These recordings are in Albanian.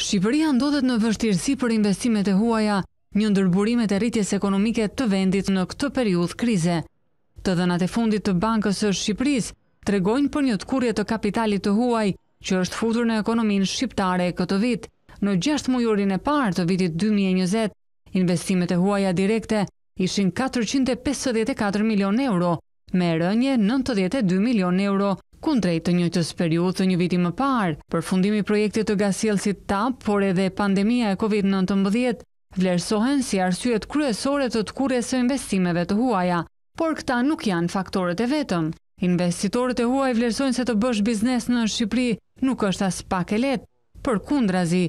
Shqipëria ndodhet në vështirësi për investimet e huaja, një ndërburimet e rritjes ekonomike të vendit në këtë periudh krize. Të dënat e fundit të bankës është Shqipëris tregojnë për një të kurje të kapitalit të huaj që është futur në ekonomin shqiptare këtë vit. Në gjasht mujurin e parë të vitit 2020, investimet e huaja direkte ishin 454 milion euro, me rënje 92 milion euro, Kundrejtë të njëqës periut të një viti më parë. Për fundimi projekti të gasilësit TAP, por edhe pandemija e COVID-19, vlerësohen si arsyet kryesore të të kure së investimeve të huaja, por këta nuk janë faktorët e vetëm. Investitorët e huaj vlerësojnë se të bësh biznes në Shqipëri nuk është as pak e letë, për kundrazi.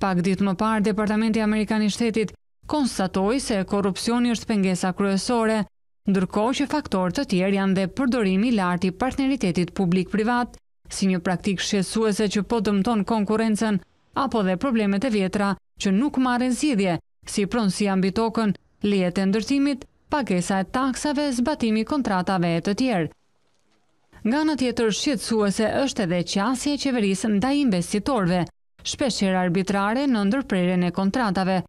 Pak ditë më parë, Departamenti Amerikani Shtetit konstatoj se korupcioni është pengesa kryesore, ndërko që faktor të tjerë janë dhe përdorimi lartë i partneritetit publik-privat, si një praktik shqesuese që po dëmton konkurencen, apo dhe problemet e vjetra që nuk marën zidhje, si pronsi ambitokën, lijet e ndërtimit, pagesa e taksave, zbatimi kontratave e të tjerë. Nga në tjetër shqetsuese është edhe qasje qeverisë nda investitorve, shpesher arbitrare në ndërprerjen e kontratave.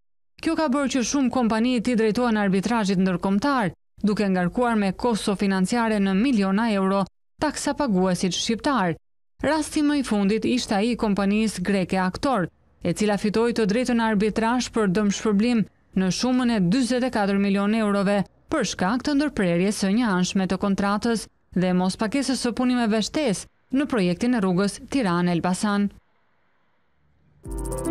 Kjo ka bërë që shumë kompani të i drejtojnë arbitrajit ndërkomtar, duke ngarkuar me kosto financiare në miliona euro taksa paguesit shqiptar. Rasti më i fundit ishte ai i kompanisë greke Aktor, e cila fitoi të drejtën arbitrazh për dëmshpërblim në shumën e 44 milionë eurove për shkak të ndërprerjes së një anshme të kontratës dhe mos pakesës së punimeve shtesë në projektin e rrugës Tirana-Elbasan. Thank you.